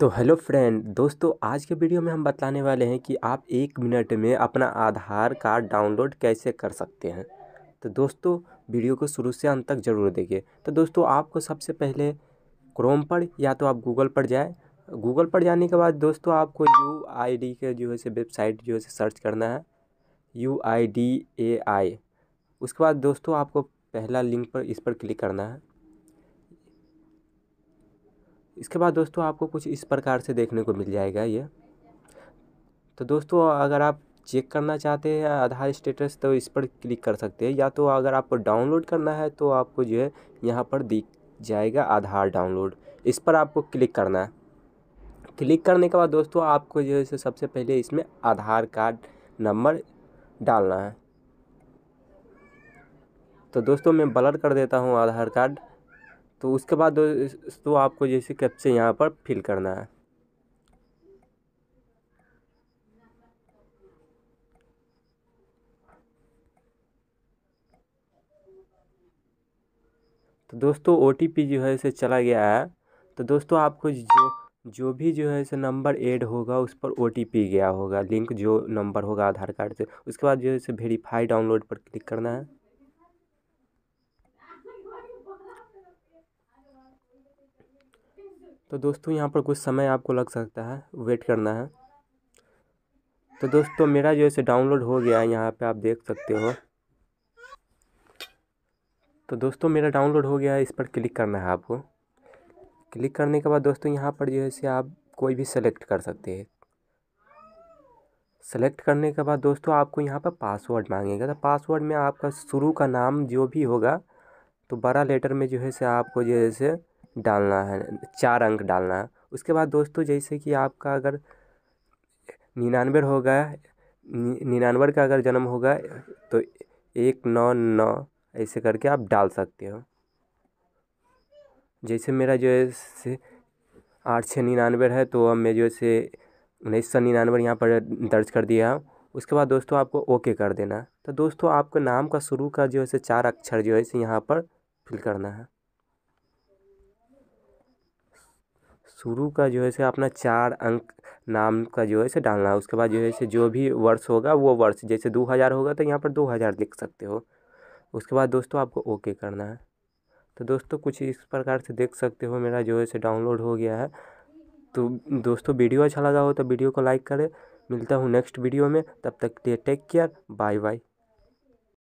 तो hello friend दोस्तों आज के वीडियो में हम बताने वाले हैं कि आप एक मिनट में अपना आधार कार्ड डाउनलोड कैसे कर सकते हैं तो दोस्तों वीडियो को शुरू से अंत तक ज़रूर देखिए तो दोस्तों आपको सबसे पहले क्रोम पर या तो आप गूगल पर जाए गूगल पर जाने के बाद दोस्तों आपको यू आई डी के जो है से वेबसाइट जो है से सर्च करना है यू आई डी ए आई उसके बाद दोस्तों आपको पहला लिंक पर इस पर क्लिक करना है इसके बाद दोस्तों आपको कुछ इस प्रकार से देखने को मिल जाएगा ये तो दोस्तों अगर आप चेक करना चाहते हैं आधार स्टेटस तो इस पर क्लिक कर सकते हैं या तो अगर आपको डाउनलोड करना है तो आपको जो है यहाँ पर दिख जाएगा आधार डाउनलोड इस पर आपको क्लिक करना है क्लिक करने के बाद दोस्तों आपको जो है सबसे पहले इसमें आधार कार्ड नंबर डालना है तो दोस्तों मैं ब्लर कर देता हूँ आधार कार्ड तो उसके बाद दोस्तों आपको जैसे कैप्चे यहाँ पर फिल करना है तो दोस्तों ओ जो है इसे चला गया है तो दोस्तों आपको जो जो भी जो है इसे नंबर ऐड होगा उस पर ओ गया होगा लिंक जो नंबर होगा आधार कार्ड से उसके बाद जो है इसे वेरीफाई डाउनलोड पर क्लिक करना है तो दोस्तों यहाँ पर कुछ समय आपको लग सकता है वेट करना है तो दोस्तों मेरा जो है डाउनलोड हो गया है यहाँ पर आप देख सकते हो तो दोस्तों मेरा डाउनलोड हो गया है इस पर क्लिक करना है आपको क्लिक करने के बाद दोस्तों यहाँ पर जो है आप कोई भी सेलेक्ट कर सकते हैं सेलेक्ट करने के बाद दोस्तों आपको यहाँ पर पासवर्ड मांगेगा तो पासवर्ड में आपका शुरू का नाम जो भी होगा तो बड़ा लेटर में जो है से आपको जो है से डालना है चार अंक डालना है उसके बाद दोस्तों जैसे कि आपका अगर निन्यानवे होगा निन्यानवे का अगर जन्म होगा तो एक नौ नौ ऐसे करके आप डाल सकते हो जैसे मेरा जो है से आठ छः निन्यानवे है तो अब मैं जो है उन्नीस सौ निन्यानवे यहाँ पर दर्ज कर दिया उसके बाद दोस्तों आपको ओके कर देना तो दोस्तों आपके नाम का शुरू का जो है चार अक्षर जो है यहाँ पर फिल करना है शुरू का जो है से अपना चार अंक नाम का जो है से डालना है उसके बाद जो है से जो भी वर्ष होगा वो वर्ष जैसे दो हज़ार होगा तो यहाँ पर दो हज़ार लिख सकते हो उसके बाद दोस्तों आपको ओके करना है तो दोस्तों कुछ इस प्रकार से देख सकते हो मेरा जो है से डाउनलोड हो गया है तो दोस्तों वीडियो अच्छा लगा हो तो वीडियो को लाइक करें मिलता हूँ नेक्स्ट वीडियो में तब तक के टेक केयर बाय बाय